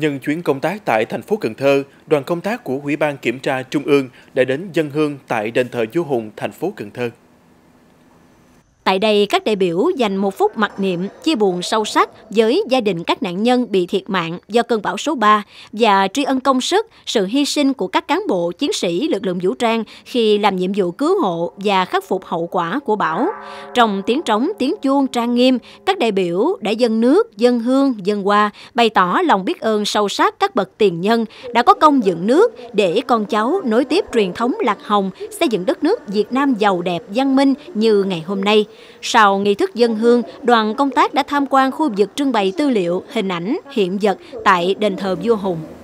Nhân chuyến công tác tại thành phố Cần Thơ, đoàn công tác của Ủy ban Kiểm tra Trung ương đã đến dân hương tại đền thờ vua Hùng, thành phố Cần Thơ. Tại đây, các đại biểu dành một phút mặc niệm chia buồn sâu sắc với gia đình các nạn nhân bị thiệt mạng do cơn bão số 3 và tri ân công sức, sự hy sinh của các cán bộ, chiến sĩ lực lượng vũ trang khi làm nhiệm vụ cứu hộ và khắc phục hậu quả của bão. Trong tiếng trống, tiếng chuông trang nghiêm, các đại biểu đã dân nước, dân hương, dân hoa bày tỏ lòng biết ơn sâu sắc các bậc tiền nhân đã có công dựng nước để con cháu nối tiếp truyền thống lạc hồng xây dựng đất nước Việt Nam giàu đẹp, văn minh như ngày hôm nay. Sau nghi thức dân hương, đoàn công tác đã tham quan khu vực trưng bày tư liệu, hình ảnh, hiện vật tại đền thờ vua Hùng.